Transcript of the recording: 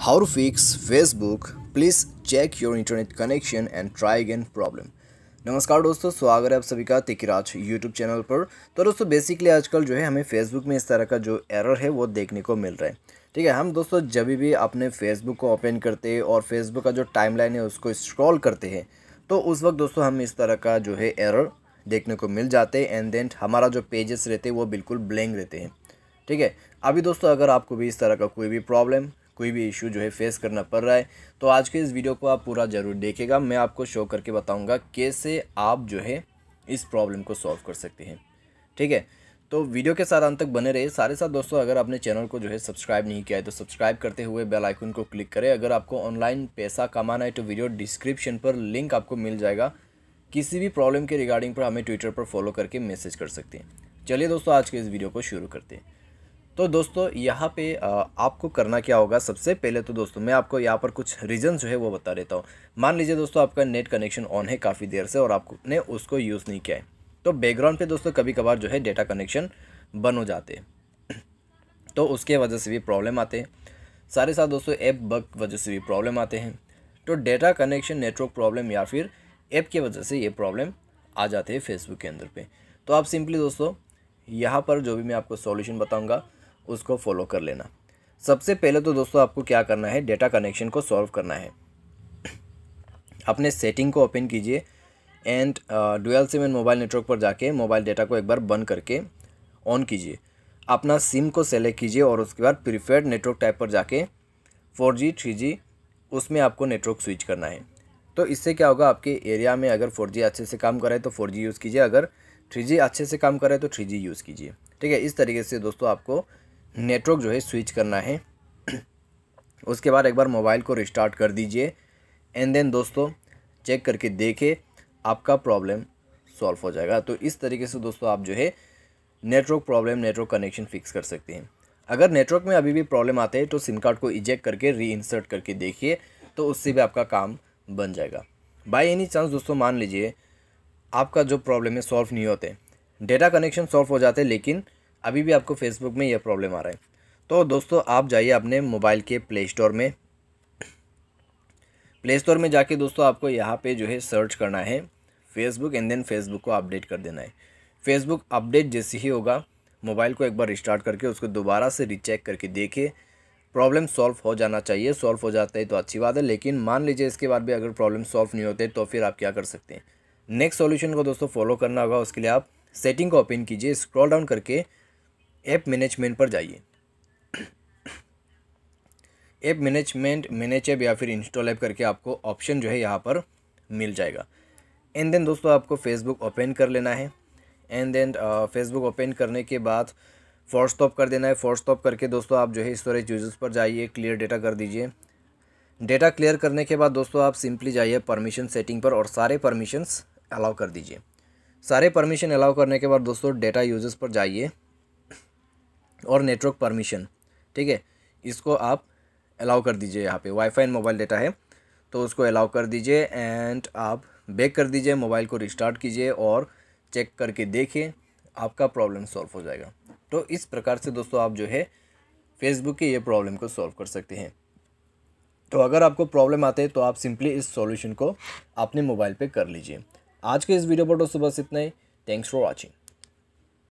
how to fix Facebook please check your internet connection and try again problem नमस्कार दोस्तों स्वागत है आप सभी का तिकराज यूट्यूब चैनल पर तो दोस्तों बेसिकली आजकल जो है हमें फेसबुक में इस तरह का जो एरर है वो देखने को मिल रहा है ठीक है हम दोस्तों जब भी अपने फेसबुक को ओपन करते हैं और फेसबुक का जो टाइमलाइन है उसको स्क्रॉल करते हैं तो उस वक्त दोस्तों हम इस तरह का जो है एरर देखने को मिल जाते हैं एंड देन हमारा जो पेजेस रहते हैं वो बिल्कुल ब्लैंक रहते हैं ठीक है अभी दोस्तों अगर आपको भी इस तरह का कोई भी प्रॉब्लम कोई भी इशू जो है फेस करना पड़ रहा है तो आज के इस वीडियो को आप पूरा ज़रूर देखेगा मैं आपको शो करके बताऊँगा कैसे आप जो है इस प्रॉब्लम को सॉल्व कर सकते हैं ठीक है तो वीडियो के साथ अंत तक बने रहे सारे साथ दोस्तों अगर आपने चैनल को जो है सब्सक्राइब नहीं किया है तो सब्सक्राइब करते हुए बेल आइकन को क्लिक करें अगर आपको ऑनलाइन पैसा कमाना है तो वीडियो डिस्क्रिप्शन पर लिंक आपको मिल जाएगा किसी भी प्रॉब्लम के रिगार्डिंग पर हमें ट्विटर पर फॉलो करके मैसेज कर सकते हैं चलिए दोस्तों आज के इस वीडियो को शुरू करते हैं तो दोस्तों यहाँ पे आपको करना क्या होगा सबसे पहले तो दोस्तों मैं आपको यहाँ पर कुछ रीज़न जो है वो बता देता हूँ मान लीजिए दोस्तों आपका नेट कनेक्शन ऑन है काफ़ी देर से और आपने उसको यूज़ नहीं किया है तो बैकग्राउंड पे दोस्तों कभी कभार जो है डेटा कनेक्शन बंद हो जाते हैं तो उसके वजह से भी प्रॉब्लम आते हैं सारे साथ दोस्तों ऐप बग वजह से भी प्रॉब्लम आते हैं तो डेटा कनेक्शन नेटवर्क प्रॉब्लम या फिर ऐप की वजह से ये प्रॉब्लम आ जाते हैं फेसबुक के अंदर पे तो आप सिंपली दोस्तों यहाँ पर जो भी मैं आपको सॉल्यूशन बताऊँगा उसको फॉलो कर लेना सबसे पहले तो दोस्तों आपको क्या करना है डेटा कनेक्शन को सॉल्व करना है अपने सेटिंग को ओपन कीजिए and dual SIM and mobile network पर जाके मोबाइल डेटा को एक बार बंद करके ऑन कीजिए अपना सिम को सेलेक्ट कीजिए और उसके बाद प्रीफेड नेटवर्क टाइप पर जाके फोर जी थ्री जी उसमें आपको नेटवर्क स्विच करना है तो इससे क्या होगा आपके एरिया में अगर फोर जी अच्छे से काम करे तो फोर जी यूज़ कीजिए अगर थ्री जी अच्छे से काम करे तो थ्री जी यूज़ कीजिए ठीक है इस तरीके से दोस्तों आपको नेटवर्क जो है स्विच करना है उसके बाद एक बार मोबाइल को रिस्टार्ट कर दीजिए एंड देन दोस्तों चेक करके देखे आपका प्रॉब्लम सॉल्व हो जाएगा तो इस तरीके से दोस्तों आप जो है network problem network connection fix कर सकते हैं अगर नेटवर्क में अभी भी प्रॉब्लम आते हैं तो सिम कार्ड को इजेक्ट करके री इंसर्ट करके देखिए तो उससे भी आपका काम बन जाएगा बाई एनी चांस दोस्तों मान लीजिए आपका जो प्रॉब्लम है सॉल्व नहीं होते डेटा कनेक्शन सॉल्व हो जाते लेकिन अभी भी आपको फेसबुक में यह प्रॉब्लम आ रहा है तो दोस्तों आप जाइए अपने मोबाइल के प्ले स्टोर में प्ले स्टोर में जाके दोस्तों आपको यहाँ पे जो है सर्च करना है फेसबुक एंड देन फेसबुक को अपडेट कर देना है फेसबुक अपडेट जैसे ही होगा मोबाइल को एक बार रिस्टार्ट करके उसको दोबारा से रीचेक करके देखे प्रॉब्लम सॉल्व हो जाना चाहिए सॉल्व हो जाता है तो अच्छी बात है लेकिन मान लीजिए इसके बाद भी अगर प्रॉब्लम सॉल्व नहीं होते तो फिर आप क्या कर सकते हैं नेक्स्ट सॉल्यूशन को दोस्तों फॉलो करना होगा उसके लिए आप सेटिंग को ओपन कीजिए स्क्रॉल डाउन करके ऐप मैनेजमेंट पर जाइए ऐप मैनेजमेंट मैनेज ऐप या फिर इंस्टॉल ऐप करके आपको ऑप्शन जो है यहाँ पर मिल जाएगा एंड देन दोस्तों आपको फेसबुक ओपन कर लेना है एंड देन फेसबुक ओपन करने के बाद फोर्स स्टॉप कर देना है फोर्स स्टॉप करके दोस्तों आप जो है स्टोरेज यूजर्स पर जाइए क्लियर डेटा कर दीजिए डेटा क्लियर करने के बाद दोस्तों आप सिंपली जाइए परमिशन सेटिंग पर और सारे परमिशंस अलाउ कर दीजिए सारे परमिशन अलाउ करने के बाद दोस्तों डेटा यूजर्स पर जाइए और नेटवर्क परमिशन ठीक है इसको आप अलाउ कर दीजिए यहाँ पे वाईफाई एंड मोबाइल डेटा है तो उसको अलाउ कर दीजिए एंड आप बैक कर दीजिए मोबाइल को रिस्टार्ट कीजिए और चेक करके देखिए आपका प्रॉब्लम सॉल्व हो जाएगा तो इस प्रकार से दोस्तों आप जो है फेसबुक के ये प्रॉब्लम को सॉल्व कर सकते हैं तो अगर आपको प्रॉब्लम आते हैं तो आप सिंपली इस सॉल्यूशन को अपने मोबाइल पे कर लीजिए आज के इस वीडियो पर दोस्तों बस इतना ही थैंक्स फॉर वॉचिंग